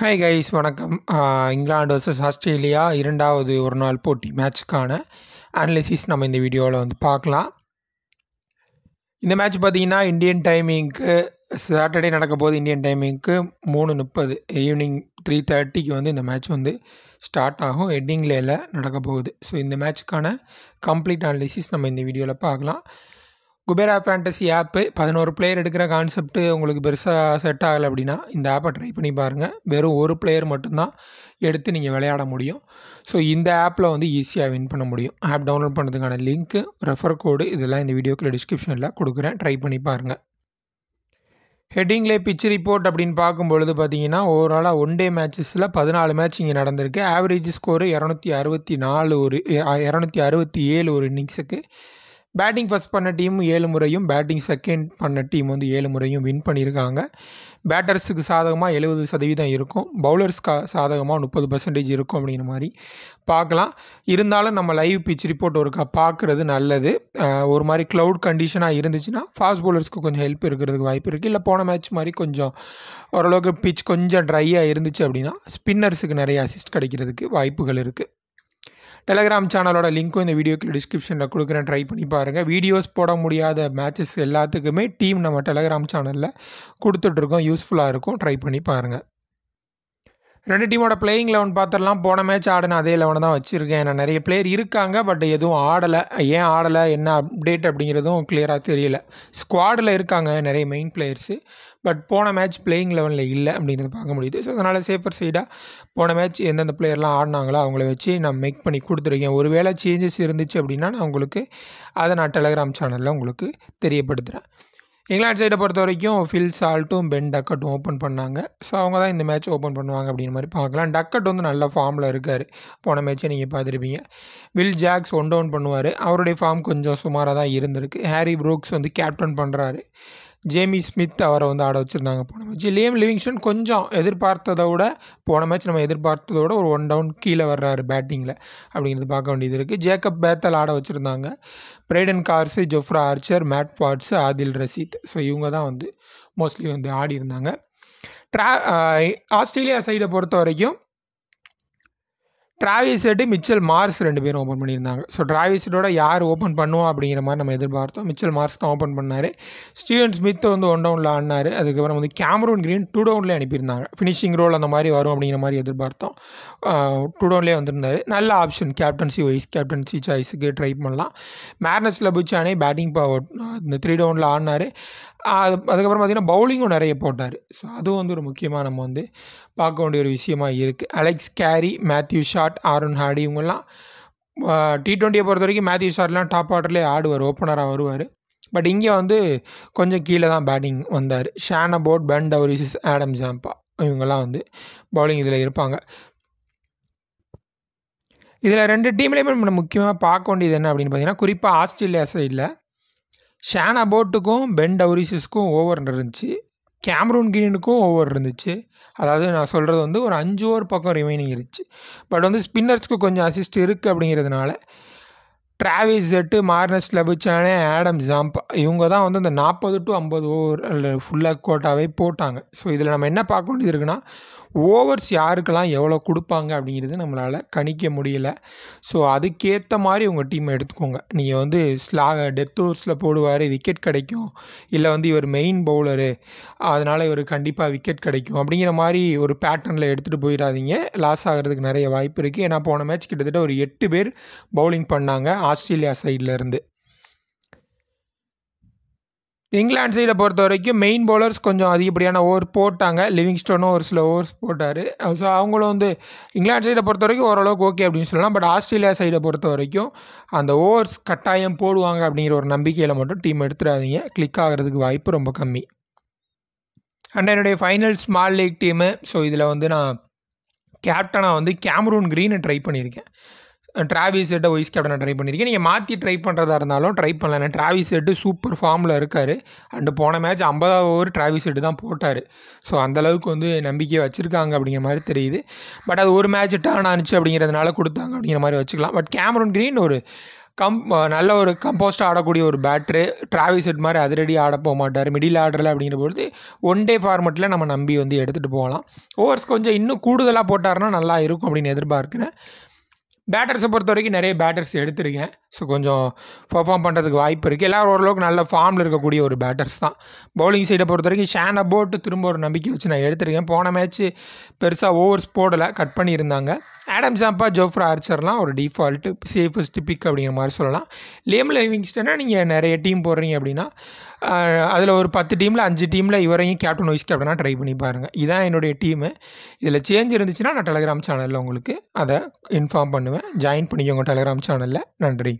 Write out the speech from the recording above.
hi guys வணக்கம் England versus Australia இரண்டாவது ஒரு நாள் போட்டி மேட்ச்க்கான அனலிசிஸ் நம்ம இந்த வீடியோவில் வந்து பார்க்கலாம் இந்த மேட்ச் பார்த்திங்கன்னா இந்தியன் டைமிங்க்கு சாட்டர்டே நடக்க போது இந்தியன் டைமிங்க்கு மூணு முப்பது ஈவினிங் த்ரீ தேர்ட்டிக்கு வந்து இந்த மேட்ச் வந்து ஸ்டார்ட் ஆகும் ஹெட்டிங்லேயில் நடக்க போகுது ஸோ இந்த மேட்ச்க்கான கம்ப்ளீட் அனலிசிஸ் நம்ம இந்த வீடியோவில் பார்க்கலாம் குபேரா ஃபேண்டசி ஆப்பு பதினோரு பிளேயர் எடுக்கிற கான்செப்ட்டு உங்களுக்கு பெருசாக செட் ஆகலை அப்படின்னா இந்த ஆப்பை ட்ரை பண்ணி பாருங்கள் வெறும் ஒரு பிளேயர் மட்டும்தான் எடுத்து நீங்கள் விளையாட முடியும் ஸோ இந்த ஆப்பில் வந்து ஈஸியாக வின் பண்ண முடியும் ஆப் டவுன்லோட் பண்ணுறதுக்கான லிங்க்கு ரெஃபர் கோடு இதெல்லாம் இந்த வீடியோக்கில் டிஸ்கிரிப்ஷனில் கொடுக்குறேன் ட்ரை பண்ணி பாருங்கள் ஹெட்டிங்லே பிச் ரிப்போர்ட் அப்படின்னு பார்க்கும்பொழுது பார்த்தீங்கன்னா ஓவராலாக ஒன் டே மேட்சஸில் பதினாலு மேட்ச் இங்கே நடந்திருக்கு ஆவரேஜ் ஸ்கோரு இரநூத்தி அறுபத்தி நாலு ஒரு இரநூத்தி அறுபத்தி ஏழு ஒரு இன்னிங்ஸுக்கு பேட்டிங் ஃபஸ்ட் பண்ண டீமும் ஏழு முறையும் பேட்டிங் செகண்ட் பண்ண டீம் வந்து ஏழு முறையும் வின் பண்ணியிருக்காங்க பேட்டர்ஸுக்கு சாதகமாக எழுபது சதவீதம் இருக்கும் பவுலர்ஸ்க்கு சாதகமாக முப்பது பர்சன்டேஜ் இருக்கும் அப்படிங்கிற மாதிரி பார்க்கலாம் இருந்தாலும் நம்ம லைவ் பிச் ரிப்போர்ட் ஒருக்கா பார்க்குறது நல்லது ஒரு மாதிரி க்ளவுட் கண்டிஷனாக இருந்துச்சுன்னா ஃபாஸ்ட் பவுலர்ஸ்க்கு கொஞ்சம் ஹெல்ப் இருக்கிறதுக்கு வாய்ப்பு இருக்குது இல்லை போன மேட்ச் மாதிரி கொஞ்சம் ஓரளவுக்கு பிச் கொஞ்சம் ட்ரையாக இருந்துச்சு அப்படின்னா ஸ்பின்னர்ஸுக்கு நிறைய அசிஸ்ட் கிடைக்கிறதுக்கு வாய்ப்புகள் இருக்குது டெலகிராம் சேனலோட லிங்க்கும் இந்த வீடியோக்கு டிஸ்கிரிப்ஷனில் கொடுக்குறேன் ட்ரை பண்ணி பாருங்கள் வீடியோஸ் போட முடியாத மேட்சஸ் எல்லாத்துக்குமே டீம் நம்ம டெலகிராம் சேனலில் கொடுத்துட்ருக்கோம் யூஸ்ஃபுல்லாக இருக்கும் ட்ரை பண்ணி பாருங்கள் ரெண்டு டீமோட பிளேயிங் லெவன் பார்த்துடலாம் போன மேட்ச் ஆடின அதே லெவனை தான் வச்சுருக்கேன் நான் நிறைய பிளேயர் இருக்காங்க பட் எதுவும் ஆடலை ஏன் ஆடலை என்ன அப்டேட் அப்படிங்கிறதும் கிளியராக தெரியல ஸ்குவாடில் இருக்காங்க நிறைய மெயின் பிளேயர்ஸு பட் போன மேட்ச் பிளேயிங் லெவனில் இல்லை அப்படிங்கிறது பார்க்க முடியுது ஸோ அதனால் சேஃபர் சைடாக போன மேட்ச் எந்தெந்த பிளேயர்லாம் ஆடினாங்களோ அவங்கள வச்சு நான் மேக் பண்ணி கொடுத்துருக்கேன் ஒருவேளை சேஞ்சஸ் இருந்துச்சு அப்படின்னா நான் உங்களுக்கு அதை நான் டெலகிராம் சேனலில் உங்களுக்கு தெரியப்படுத்துகிறேன் இங்கிலாந்து சைடை பொறுத்த வரைக்கும் ஃபில் சால்ட்டும் பென் டக்கட்டும் ஓப்பன் பண்ணாங்க ஸோ அவங்க தான் இந்த மேட்ச் ஓப்பன் பண்ணுவாங்க அப்படிங்கிற மாதிரி பார்க்கலாம் டக்கட் வந்து நல்ல ஃபார்மில் இருக்கார் போன மேட்ச்சை நீங்கள் பார்த்துருப்பீங்க வில் ஜாக்ஸ் ஒன் டவுன் பண்ணுவார் அவருடைய ஃபார்ம் கொஞ்சம் சுமாராக தான் இருந்திருக்கு ஹாரி ப்ரூக்ஸ் வந்து கேப்டன் பண்ணுறாரு ஜேமி ஸ்மித் அவரை வந்து ஆட வச்சுருந்தாங்க போன மேட்ச் லியம் லிவிங்ஸ்டன் கொஞ்சம் எதிர்பார்த்ததை விட போன மேட்ச் நம்ம எதிர்பார்த்ததை விட ஒரு ஒன் டவுன் கீழே வர்றாரு பேட்டிங்கில் அப்படிங்கிறது பார்க்க வேண்டியது இருக்குது ஜேக்கப் பேத்தல் ஆட வச்சுருந்தாங்க Brydon Carse Jofra Archer Matt Potts Adil Rashid so இவங்க தான் வந்து மோஸ்ட்லி வந்து ஆடி இருந்தாங்க ட்ரா ஆஸ்திரேலியா சைடை பொறுத்த வரைக்கும் டிராவிஸ் ஹெட்டு மிச்சல் மார்ஸ் ரெண்டு பேரும் ஓப்பன் பண்ணியிருந்தாங்க ஸோ டிராவிஸ் ஹெட்டோட யார் ஓப்பன் பண்ணுவோம் அப்படிங்கிற மாதிரி நம்ம எதிர்பார்த்தோம் மிச்சல் மார்ஸ் தான் ஓப்பன் பண்ணார் ஸ்டீவன் ஸ்மித்தை வந்து ஒன் டவுனில் ஆனார் அதுக்கப்புறம் வந்து கேமரூன் கிரீன் டூ டவுன்லேயே அனுப்பியிருந்தாங்க ஃபினிஷிங் ரோல் அந்த மாதிரி வரும் அப்படிங்கிற மாதிரி எதிர்பார்த்தோம் டூ டவுன்லேயே வந்திருந்தார் நல்ல ஆப்ஷன் கேப்டன்சி வைஸ் கேப்டன்சி சாய்ஸுக்கு ட்ரை பண்ணலாம் மேர்னஸ் லபுச்சானே பேட்டிங் பவர் இந்த த்ரீ டவுனில் ஆடினார் அது அதுக்கப்புறம் பார்த்திங்கன்னா பவுலிங்கும் நிறைய போட்டார் ஸோ அதுவும் வந்து ஒரு முக்கியமாக நம்ம வந்து பார்க்க வேண்டிய ஒரு விஷயமா இருக்குது Alex Carey Matthew Short Aaron Hardie இவங்கெல்லாம் டி ட்வெண்ட்டியை பொறுத்த வரைக்கும் மேத்யூ ஷாட்லாம் டாப் ஆர்டர்லேயே ஆடுவார் ஓப்பனராக வருவார் பட் இங்கே வந்து கொஞ்சம் கீழே தான் பேட்டிங் வந்தார் Sean Abbott Ben Dwarshuis Adam Zampa இவங்கெல்லாம் வந்து பவுலிங் இதில் இருப்பாங்க இதில் ரெண்டு டீம்லேயுமே நம்ம முக்கியமாக பார்க்க வேண்டியது என்ன அப்படின்னு பார்த்தீங்கன்னா குறிப்பாக ஆஸ்திரேலியா சைடில் ஷானா போட்டுக்கும் பென் அவரிசஸ்க்கும் ஓவர் இருந்துச்சு கேமரூன் கிரீனுக்கும் ஓவர் இருந்துச்சு அதாவது நான் சொல்கிறது வந்து ஒரு அஞ்சு ஓவர் பக்கம் ரிமைனிங் இருந்துச்சு பட் வந்து ஸ்பின்னர்ஸ்க்கு கொஞ்சம் அசிஸ்ட் இருக்குது அப்படிங்கிறதுனால Travis Head Marnus Labuschagne Adam Zampa இவங்க தான் வந்து அந்த நாற்பது டு ஐம்பது ஓவர் ஃபுல்லாக கோட்டாவே போட்டாங்க ஸோ இதில் நம்ம என்ன பார்க்க வேண்டியது இருக்குன்னா ஓவர்ஸ் யாருக்கெல்லாம் எவ்வளோ கொடுப்பாங்க அப்படிங்கிறது நம்மளால் கணிக்க முடியல ஸோ அதுக்கேற்ற மாதிரி உங்கள் டீமை எடுத்துக்கோங்க நீங்கள் வந்து ஸ்லா டெத் ஓவர்ஸில் போடுவார் விக்கெட் கிடைக்கும் இல்லை வந்து இவர் மெயின் பவுலரு அதனால் இவர் கண்டிப்பாக விக்கெட் கிடைக்கும் அப்படிங்கிற மாதிரி ஒரு பேட்டர்னில் எடுத்துகிட்டு போயிடாதீங்க லாஸ் ஆகிறதுக்கு நிறைய வாய்ப்பு இருக்குது ஏன்னா போன மேட்ச் கிட்டத்தட்ட ஒரு எட்டு பேர் பவுலிங் பண்ணாங்க ஆஸ்திரேலியா சைட்லேருந்து இங்கிலாந்து சைடை பொறுத்த வரைக்கும் மெயின் பவுலர்ஸ் கொஞ்சம் அதிகப்படியான ஓவர் போட்டாங்க லிவிங்ஸ்டோனும் ஒரு சில ஓவர்ஸ் போட்டார் ஸோ அவங்களும் வந்து இங்கிலாந்து சைடை பொறுத்த வரைக்கும் ஓரளவுக்கு ஓகே அப்படின்னு சொல்லலாம் பட் ஆஸ்திரேலியா சைடை பொறுத்த வரைக்கும் அந்த ஓவர்ஸ் கட்டாயம் போடுவாங்க அப்படிங்கிற ஒரு நம்பிக்கையில் மட்டும் டீம் எடுத்துடாதீங்க கிளிக் ஆகிறதுக்கு வாய்ப்பு ரொம்ப கம்மி அண்ட் என்னுடைய final small league team so இதில் வந்து நான் கேப்டனாக வந்து கேமரூன் க்ரீனை ட்ரை பண்ணியிருக்கேன் டிராவிஸ் ஹெட்டை வைஸ் கேப்டனை ட்ரை பண்ணியிருக்கேன் நீங்கள் மாற்றி ட்ரை பண்ணுறதா இருந்தாலும் ட்ரை பண்ணலாம் டிராவிஸ் ஹெட்டு சூப்பர் ஃபார்மில் இருக்கார் அண்டு போன மேட்ச் ஐம்பதாவது ஓவர் டிராவிஸ் ஹெட்டு தான் போட்டார் ஸோ அந்தளவுக்கு வந்து நம்பிக்கை வச்சுருக்காங்க அப்படிங்கிற மாதிரி தெரியுது பட் அது ஒரு மேட்ச் டேர்ன் ஆனிச்சு அப்படிங்கிறதுனால கொடுத்தாங்க அப்படிங்கிற மாதிரி வச்சுக்கலாம் பட் கேமரன் க்ரீன் ஒரு கம் நல்ல ஒரு கம்போஸ்ட் ஆடக்கூடிய ஒரு பேட்ரு ட்ராவிஸ் ஹெட் மாதிரி அதிரடி ஆட போக மாட்டார் மிடில் ஆர்டரில் அப்படிங்கிற பொழுது ஒன் டே ஃபார்மெட்டில் நம்ம நம்பி வந்து எடுத்துகிட்டு போகலாம் ஓவர்ஸ் கொஞ்சம் இன்னும் கூடுதலாக போட்டார்னா நல்லா இருக்கும் அப்படின்னு எதிர்பார்க்குறேன் பேட்டர்ஸை பொறுத்த வரைக்கும் நிறைய பேட்டர்ஸ் எடுத்திருக்கேன் ஸோ கொஞ்சம் பர்ஃபார்ம் பண்ணுறதுக்கு வாய்ப்பு இருக்குது எல்லோரும் ஓரளவுக்கு நல்ல ஃபார்மில் இருக்கக்கூடிய ஒரு பேட்டர்ஸ் தான் பவுலிங் சைடை பொறுத்த வரைக்கும் ஷேன் போட்டு திரும்ப ஒரு நம்பிக்கை வச்சு நான் எடுத்திருக்கேன் போன மேட்ச்சு பெருசாக ஓவர்ஸ் போடலை கட் பண்ணியிருந்தாங்க ஆடம் சாம்பா ஜோஃப்ரா ஆர்ச்சர்லாம் ஒரு டிஃபால்ட்டு சேஃபஸ்ட் பிக் அப்படிங்கிற மாதிரி சொல்லலாம் லேம் லிவிங்ஸ்டனா நீங்கள் நிறைய டீம் போடுறீங்க அப்படின்னா அதில் ஒரு பத்து டீமில் அஞ்சு டீமில் இவரையும் கேப்டன் வைஸ் கேப்டனாக ட்ரை பண்ணி பாருங்கள் இதான் என்னுடைய டீமு இதில் சேஞ்ச் இருந்துச்சுன்னா நான் டெலகிராம் சேனலில் உங்களுக்கு அதை இன்ஃபார்ம் பண்ணுவேன் ஜாயின் பண்ணிக்கோங்க டெலகிராம் சேனலில் நன்றி